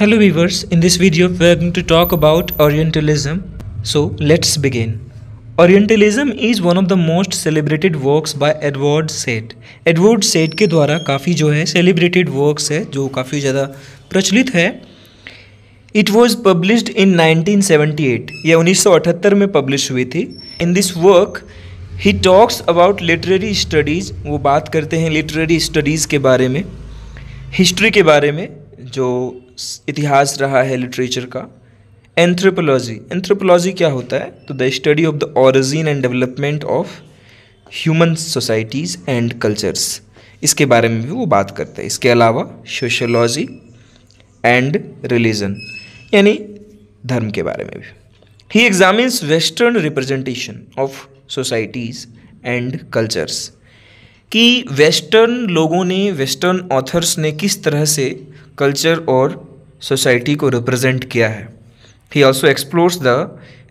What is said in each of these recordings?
Hello viewers, in this video we are going to talk about Orientalism. So let's begin. Orientalism is one of the most celebrated works by Edward Said. Edward Said के द्वारा काफ़ी जो है celebrated works है जो काफ़ी ज़्यादा प्रचलित है इट वॉज पब्लिश्ड इन 1978 या 1978 में पब्लिश हुई थी in this work he talks about literary studies वो बात करते हैं लिटरेरी स्टडीज़ के बारे में हिस्ट्री के बारे में जो इतिहास रहा है लिटरेचर का एंथ्रोपोलॉजी एंथ्रोपोलॉजी क्या होता है तो the study of the origin and development of human societies and cultures इसके बारे में भी वो बात करते हैं इसके अलावा सोशोलॉजी एंड रिलीजन यानी धर्म के बारे में भी he examines western representation of societies and cultures कि वेस्टर्न लोगों ने वेस्टर्न ऑथर्स ने किस तरह से कल्चर और सोसाइटी को रिप्रेजेंट किया है he also explores the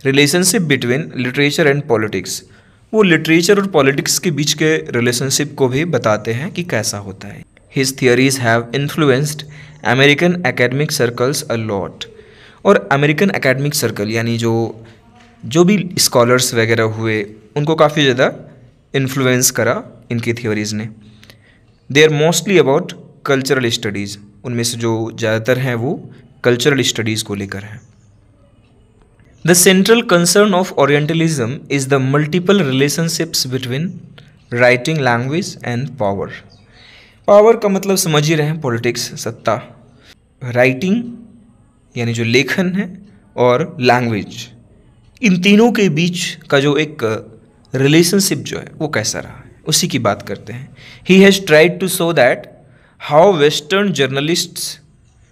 relationship between literature and politics वो लिटरेचर और पॉलिटिक्स के बीच के रिलेशनशिप को भी बताते हैं कि कैसा होता है his theories have influenced American academic circles a lot और अमेरिकन एकेडमिक सर्कल यानी जो जो भी स्कॉलर्स वगैरह हुए उनको काफ़ी ज़्यादा इन्फ्लुएंस करा इनकी थियोरीज़ ने they are mostly about cultural studies उनमें से जो ज़्यादातर हैं वो कल्चरल स्टडीज़ को लेकर हैं the central concern of orientalism is the multiple relationships between writing language and power power का मतलब समझ ही रहे हैं पॉलिटिक्स सत्ता राइटिंग यानी जो लेखन है और लैंग्वेज इन तीनों के बीच का जो एक रिलेशनशिप जो है वो कैसा रहा है उसी की बात करते हैं he has tried to show that how Western journalists,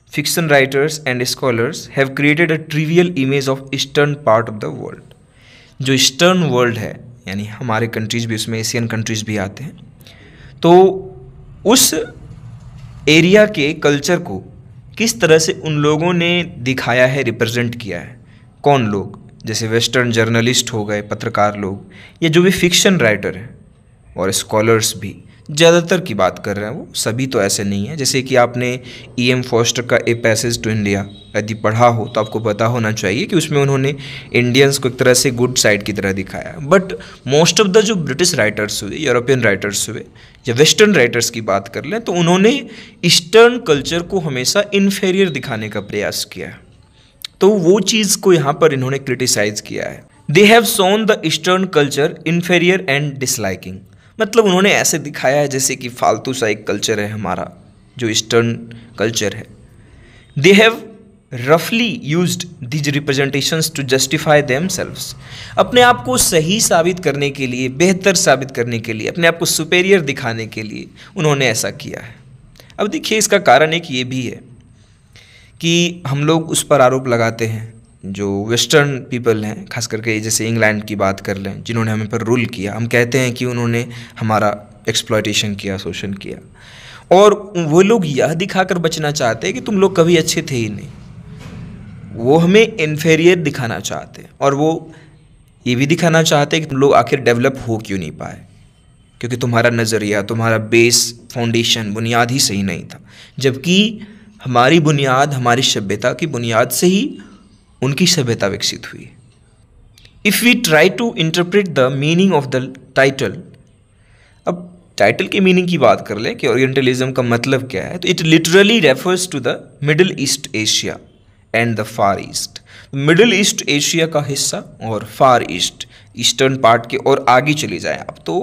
fiction writers, and scholars have created a trivial image of Eastern part of the world. जो ईस्टर्न वर्ल्ड है यानी हमारे कंट्रीज भी उसमें एशियन कंट्रीज भी आते हैं तो उस एरिया के कल्चर को किस तरह से उन लोगों ने दिखाया है रिप्रेजेंट किया है कौन लोग जैसे वेस्टर्न जर्नलिस्ट हो गए पत्रकार लोग या जो भी फिक्शन राइटर हैं और स्कॉलर्स भी ज़्यादातर की बात कर रहे हैं वो सभी तो ऐसे नहीं है जैसे कि आपने ई एम फॉस्टर का ए पैसेज टू इंडिया यदि पढ़ा हो तो आपको पता होना चाहिए कि उसमें उन्होंने इंडियंस को एक तरह से गुड साइड की तरह दिखाया बट मोस्ट ऑफ द जो ब्रिटिश राइटर्स हुए यूरोपियन राइटर्स हुए या वेस्टर्न राइटर्स की बात कर लें तो उन्होंने ईस्टर्न कल्चर को हमेशा इन्फेरियर दिखाने का प्रयास किया है तो वो चीज़ को यहाँ पर इन्होंने क्रिटिसाइज किया है they have shown the eastern culture inferior and disliking मतलब उन्होंने ऐसे दिखाया है जैसे कि फालतू सा एक कल्चर है हमारा जो ईस्टर्न कल्चर है दे हैव रफली use these representations to justify them अपने आप को सही साबित करने के लिए बेहतर साबित करने के लिए अपने आप को सुपेरियर दिखाने के लिए उन्होंने ऐसा किया है अब देखिए इसका कारण एक ये भी है कि हम लोग उस पर आरोप लगाते हैं जो वेस्टर्न पीपल हैं खास करके जैसे इंग्लैंड की बात कर लें जिन्होंने हमें पर रूल किया हम कहते हैं कि उन्होंने हमारा एक्सप्लॉयटेशन किया शोषण किया और वो लोग यह दिखाकर बचना चाहते हैं कि तुम लोग कभी अच्छे थे ही नहीं वो हमें इन्फेरियर दिखाना चाहते हैं और वो ये भी दिखाना चाहते हैं कि तुम लोग आखिर डेवलप हो क्यों नहीं पाए क्योंकि तुम्हारा नज़रिया तुम्हारा बेस फाउंडेशन बुनियाद ही सही नहीं था जबकि हमारी बुनियाद हमारी सभ्यता की बुनियाद से ही उनकी सभ्यता विकसित हुई if we try to interpret the meaning of the title अब टाइटल की मीनिंग की बात कर लें कि ओरिएंटलिज्म का मतलब क्या है तो it literally refers to the Middle East Asia and the Far East Middle East Asia का हिस्सा और फार ईस्ट ईस्टर्न पार्ट के और आगे चले जाए आप तो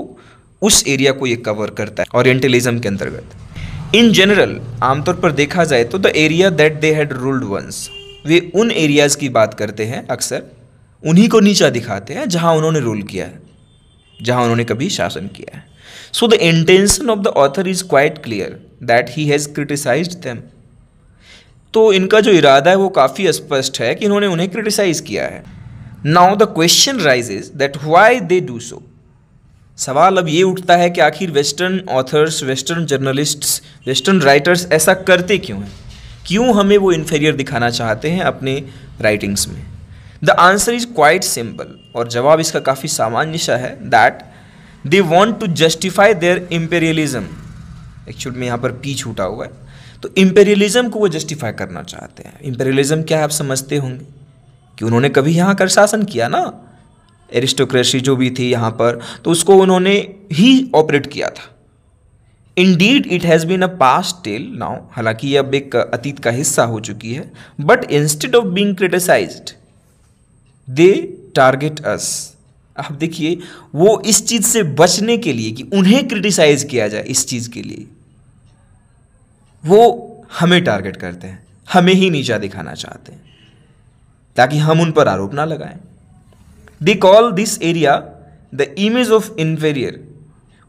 उस एरिया को ये कवर करता है ओरिएंटलिज्म के अंतर्गत इन जनरल आमतौर पर देखा जाए तो the area that they had ruled once वे उन एरियाज़ की बात करते हैं अक्सर उन्हीं को नीचा दिखाते हैं जहाँ उन्होंने रूल किया है जहाँ उन्होंने कभी शासन किया है so the intention of the author is quite clear that he has criticise them तो इनका जो इरादा है वो काफ़ी स्पष्ट है कि इन्होंने उन्हें क्रिटिसाइज़ किया है now the question is that why they do so सवाल अब ये उठता है कि आखिर western authors western journalists western writers ऐसा करते क्यों हैं क्यों हमें वो इन्फेरियर दिखाना चाहते हैं अपने राइटिंग्स में the answer is quite simple और जवाब इसका काफ़ी सामान्य सा है that they want to justify their imperialism actual में यहाँ पर पी छूटा हुआ है तो इम्पेरियलिज्म को वो जस्टिफाई करना चाहते हैं इम्पेरियलिज्म क्या है आप समझते होंगे कि उन्होंने कभी यहाँ का शासन किया ना एरिस्टोक्रेसी जो भी थी यहाँ पर तो उसको उन्होंने ही ऑपरेट किया था did it has been a past tale now हालांकि ये अब एक अतीत का हिस्सा हो चुकी है but instead of being criticised they target us आप देखिए वो इस चीज़ से बचने के लिए कि उन्हें क्रिटिसाइज किया जाए इस चीज़ के लिए वो हमें टारगेट करते हैं हमें ही नीचा दिखाना चाहते हैं ताकि हम उन पर आरोप ना लगाएं they call this area the image of inferior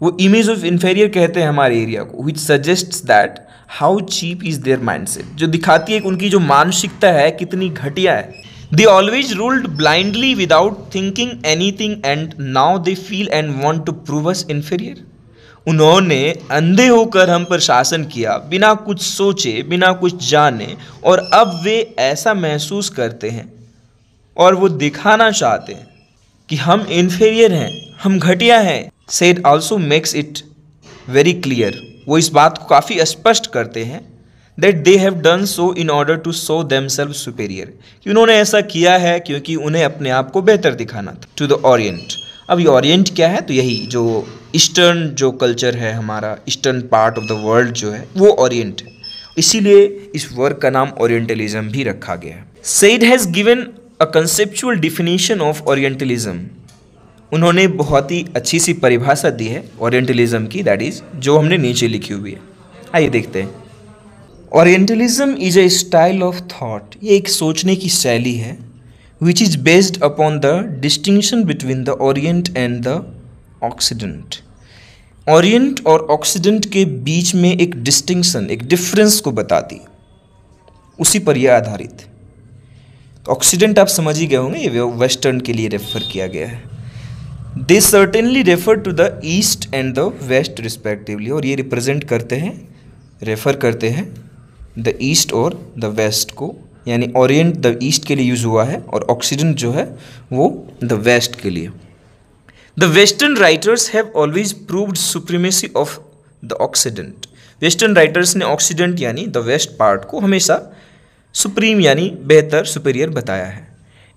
वो इमेज ऑफ इन्फेरियर कहते हैं हमारे एरिया को which suggest that how cheap is their mind set जो दिखाती है कि उनकी जो मानसिकता है कितनी घटिया है they always ruled blindly without thinking anything and now they feel and want to prove us inferior उन्होंने अंधे होकर हम पर शासन किया बिना कुछ सोचे बिना कुछ जाने और अब वे ऐसा महसूस करते हैं और वो दिखाना चाहते हैं कि हम इन्फेरियर हैं हम घटिया हैं Said also makes it very clear वो इस बात को काफ़ी स्पष्ट करते हैं that they have done so in order to show themselves superior कि उन्होंने ऐसा किया है क्योंकि उन्हें अपने आप को बेहतर दिखाना था टू द ऑरियंट अब ये ऑरियंट क्या है तो यही जो ईस्टर्न जो कल्चर है हमारा eastern part of the world जो है वो ऑरियंट है इसीलिए इस वर्क का नाम ओरिएंटलिज्म भी रखा गया है Said has given a conceptual definition of orientalism उन्होंने बहुत ही अच्छी सी परिभाषा दी है ओरिएंटलिज्म की दैट इज़ जो हमने नीचे लिखी हुई है आइए देखते हैं orientalism is a style of thought ये एक सोचने की शैली है which is based upon the distinction between the orient and the occident orient और ऑक्सीडेंट के बीच में एक डिस्टिंक्शन एक डिफरेंस को बताती उसी पर यह आधारित ऑक्सीडेंट तो आप समझ ही गए होंगे ये वेस्टर्न के लिए रेफर किया गया है they certainly refer to the east and the west respectively और ये रिप्रेजेंट करते हैं रेफर करते हैं द ईस्ट और द वेस्ट को यानी ओरिएंट द ईस्ट के लिए यूज़ हुआ है और ऑक्सीडेंट जो है वो द वेस्ट के लिए the western writers have always proved supremacy of the occident western writers ने ऑक्सीडेंट यानी द वेस्ट पार्ट को हमेशा सुप्रीम यानी बेहतर सुपेरियर बताया है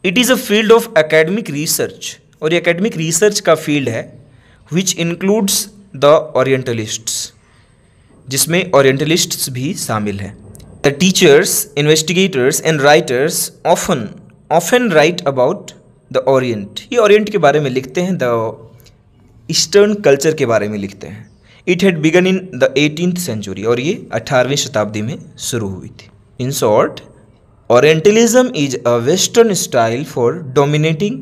it is a field of academic research और ये एकेडमिक रिसर्च का फील्ड है विच इंक्लूड्स द ओरिएंटलिस्ट्स जिसमें ओरिएंटलिस्ट्स भी शामिल हैं the teachers investigators and writers often often write about the orient ये ओरिएंट के बारे में लिखते हैं द ईस्टर्न कल्चर के बारे में लिखते हैं it had begun in the eighteen century और ये अठारहवीं शताब्दी में शुरू हुई थी in short orientalism is a western style for dominating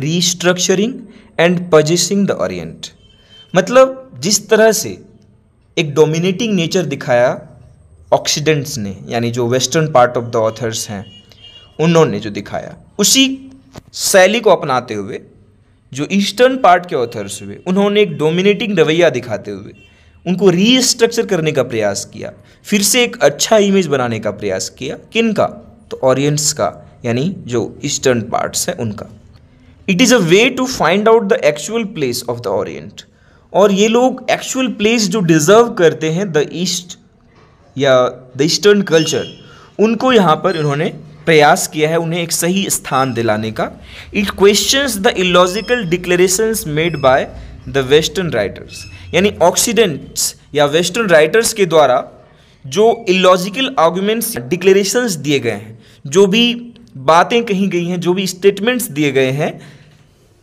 restructuring and positioning the orient मतलब जिस तरह से एक डोमिनेटिंग नेचर दिखाया ऑक्सीडेंट्स ने यानी जो western part of the authors हैं उन्होंने जो दिखाया उसी शैली को अपनाते हुए जो ईस्टर्न पार्ट के ऑथर्स हुए उन्होंने एक डोमिनेटिंग रवैया दिखाते हुए उनको रीस्ट्रक्चर करने का प्रयास किया फिर से एक अच्छा इमेज बनाने का प्रयास किया किन का तो ऑरियंट्स का यानी जो ईस्टर्न पार्ट्स हैं उनका it is a way to find out the actual place of the orient और ये लोग एक्चुअल प्लेस जो डिज़र्व करते हैं द ईस्ट या द ईस्टर्न कल्चर उनको यहाँ पर इन्होंने प्रयास किया है उन्हें एक सही स्थान दिलाने का it question the illogical declarations made by the western writers यानी ऑक्सीडेंट्स या वेस्टर्न राइटर्स के द्वारा जो इलॉजिकल आर्गूमेंट्स डिक्लेरेशंस दिए गए हैं जो भी बातें कही गई हैं जो भी स्टेटमेंट्स दिए गए हैं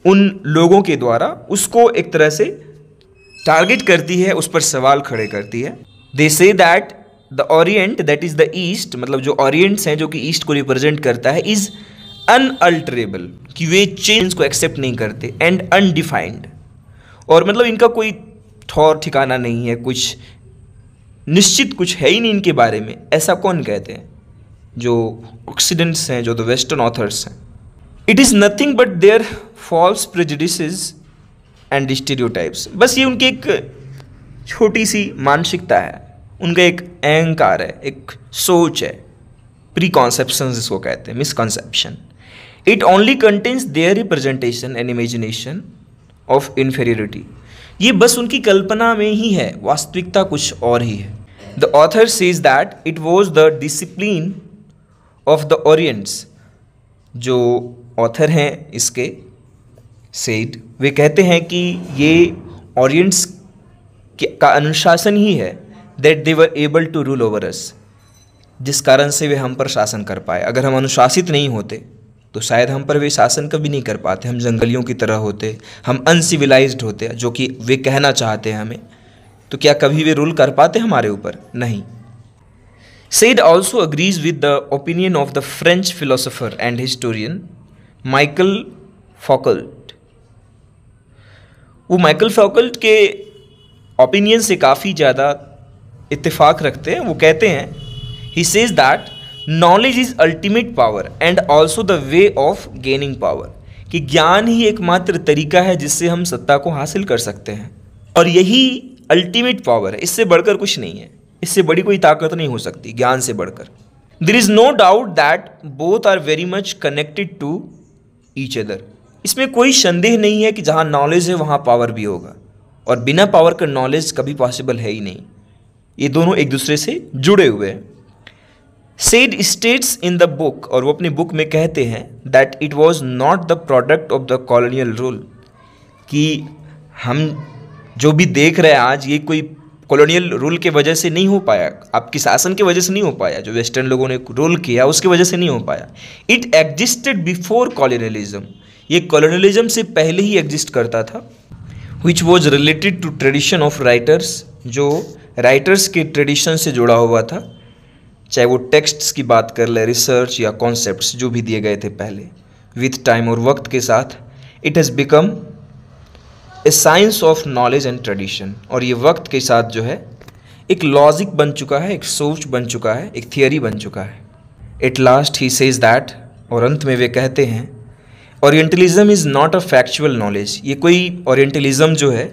उन लोगों के द्वारा उसको एक तरह से टारगेट करती है उस पर सवाल खड़े करती है they say that the orient that is the east मतलब जो ओरिएंट्स हैं जो कि ईस्ट को रिप्रेजेंट करता है इज़ अनअल्टरेबल कि वे चेंज को एक्सेप्ट नहीं करते एंड अनडिफाइंड और मतलब इनका कोई ठौर ठिकाना नहीं है कुछ निश्चित कुछ है ही नहीं इनके बारे में ऐसा कौन कहते हैं जो ऑक्सीडेंट्स हैं जो द वेस्टर्न ऑथर्स हैं it is nothing but their false prejudices and stereotypes बस ये उनकी एक छोटी सी मानसिकता है उनका एक अहंकार है एक सोच है प्री कॉन्सेप्शन जिसको कहते हैं misconception it only contains their representation and imagination of inferiority ये बस उनकी कल्पना में ही है वास्तविकता कुछ और ही है the author sees that it was the discipline of the orients जो ऑथर हैं इसके सेड वे कहते हैं कि ये ऑरियंट्स का अनुशासन ही है that they were able to rule over us जिस कारण से वे हम पर शासन कर पाए अगर हम अनुशासित नहीं होते तो शायद हम पर वे शासन कभी नहीं कर पाते हम जंगलियों की तरह होते हम अनसिविलाइज होते जो कि वे कहना चाहते हैं हमें तो क्या कभी वे रूल कर पाते हमारे ऊपर नहीं Said also agrees with the opinion of the French philosopher and historian Michael Foucault वो माइकल फॉकल्ट के ओपिनियन से काफ़ी ज़्यादा इतफाक रखते हैं वो कहते हैं he says that knowledge is ultimate power and also the way of gaining power कि ज्ञान ही एकमात्र तरीका है जिससे हम सत्ता को हासिल कर सकते हैं और यही अल्टीमेट पावर है इससे बढ़कर कुछ नहीं है इससे बड़ी कोई ताकत नहीं हो सकती ज्ञान से बढ़कर there is no doubt that both are very much connected to each other इसमें कोई संदेह नहीं है कि जहाँ नॉलेज है वहाँ पावर भी होगा और बिना पावर का नॉलेज कभी पॉसिबल है ही नहीं ये दोनों एक दूसरे से जुड़े हुए हैं Said states in the book और वो अपनी बुक में कहते हैं that it was not the product of the colonial rule कि हम जो भी देख रहे हैं आज ये कोई कॉलोनियल रूल के वजह से नहीं हो पाया आपकी शासन के वजह से नहीं हो पाया जो वेस्टर्न लोगों ने रूल किया उसकी वजह से नहीं हो पाया इट एग्जिस्टेड बिफोर कॉलोनियलिज्म ये कॉलोनलिज्म से पहले ही एग्जिस्ट करता था which was related to tradition of writers जो राइटर्स के ट्रेडिशन से जुड़ा हुआ था चाहे वो टेक्स्ट्स की बात कर ले रिसर्च या कॉन्सेप्ट्स जो भी दिए गए थे पहले विथ टाइम और वक्त के साथ it has become a science of knowledge and tradition और ये वक्त के साथ जो है एक लॉजिक बन चुका है एक सोच बन चुका है एक थियोरी बन चुका है at last he says that और अंत में वे कहते हैं orientalism is not a factual knowledge ये कोई ओरिएंटलिज्म जो है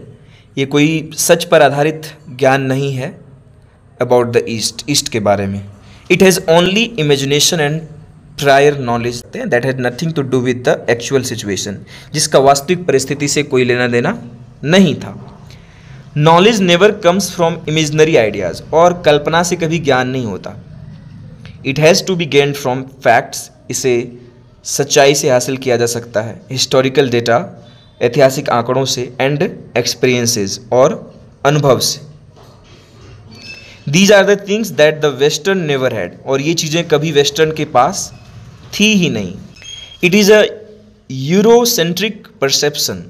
ये कोई सच पर आधारित ज्ञान नहीं है अबाउट द ईस्ट ईस्ट के बारे में it has only imagination and prior knowledge that has nothing to do with the actual situation जिसका वास्तविक परिस्थिति से कोई लेना देना नहीं था knowledge never comes from imaginary ideas और कल्पना से कभी ज्ञान नहीं होता it has to be gain from facts इसे सच्चाई से हासिल किया जा सकता है हिस्टोरिकल डेटा ऐतिहासिक आंकड़ों से एंड एक्सपीरियंसेस और अनुभव से these are the things that the western never had और ये चीज़ें कभी वेस्टर्न के पास थी ही नहीं it is a Eurocentric perception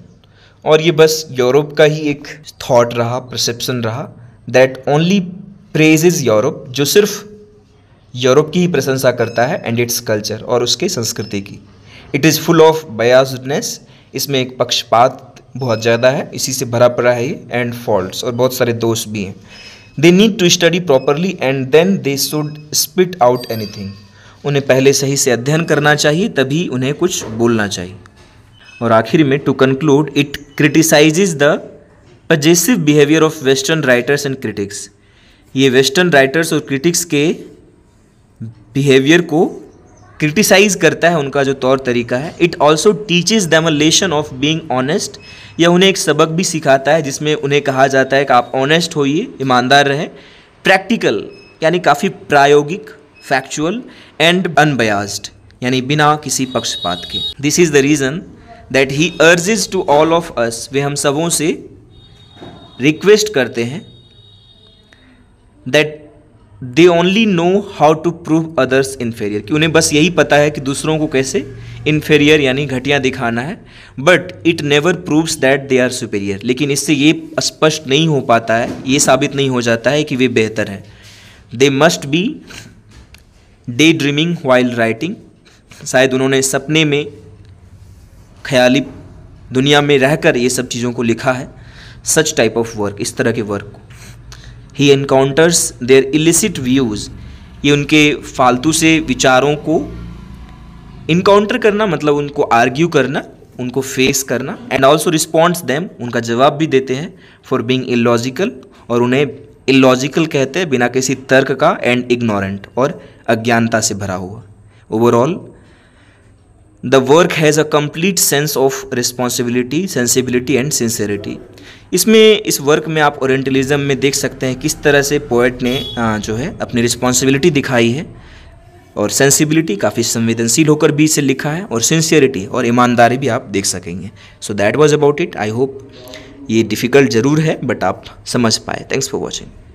और ये बस यूरोप का ही एक थॉट रहा परसेप्शन रहा that only praise is Europe जो सिर्फ यूरोप की ही प्रशंसा करता है एंड इट्स कल्चर और उसके संस्कृति की it is full of biasness इसमें एक पक्षपात बहुत ज़्यादा है इसी से भरा पड़ा है ये एंड फॉल्ट और बहुत सारे दोष भी हैं they need to study properly and then they should spit out anything उन्हें पहले सही से अध्ययन करना चाहिए तभी उन्हें कुछ बोलना चाहिए और आखिर में to conclude it criticise the possessive behaviour of western writers and critics ये वेस्टर्न राइटर्स और क्रिटिक्स के बिहेवियर को क्रिटिसाइज करता है उनका जो तौर तरीका है it also teaches them a lesson of being honest या उन्हें एक सबक भी सिखाता है जिसमें उन्हें कहा जाता है कि आप ऑनेस्ट होइए ईमानदार रहें प्रैक्टिकल यानी काफ़ी प्रायोगिक फैक्चुअल एंड अनबयास्ड यानी बिना किसी पक्षपात के this is the reason that he urges to all of us वे हम सबों से रिक्वेस्ट करते हैं that they only know how to prove others inferior कि उन्हें बस यही पता है कि दूसरों को कैसे इन्फेरियर यानी घटिया दिखाना है but it never proves that they are superior लेकिन इससे ये स्पष्ट नहीं हो पाता है ये साबित नहीं हो जाता है कि वे बेहतर हैं they must be day dreaming while writing शायद उन्होंने सपने में ख्याली दुनिया में रहकर ये सब चीज़ों को लिखा है सच टाइप ऑफ वर्क इस तरह के वर्क को ही इनकाउंटर्स देयर इलिसिट व्यूज़ ये उनके फालतू से विचारों को इनकाउंटर करना मतलब उनको आर्ग्यू करना उनको फेस करना एंड ऑल्सो रिस्पॉन्स दैम उनका जवाब भी देते हैं फॉर बींग इलॉजिकल और उन्हें इलॉजिकल कहते हैं बिना किसी तर्क का एंड इग्नोरेंट और अज्ञानता से भरा हुआ overall the work has a complete sense of responsibility sensibility and sincerity इसमें इस वर्क में आप ओरिएंटलिज्म में देख सकते हैं किस तरह से पोएट ने जो है अपनी रिस्पॉन्सिबिलिटी दिखाई है और सेंसिबिलिटी काफ़ी संवेदनशील होकर भी इसे लिखा है और सिंसियरिटी और ईमानदारी भी आप देख सकेंगे so that was about it I hope ये डिफ़िकल्ट ज़रूर है बट आप समझ पाए थैंक्स फॉर वॉचिंग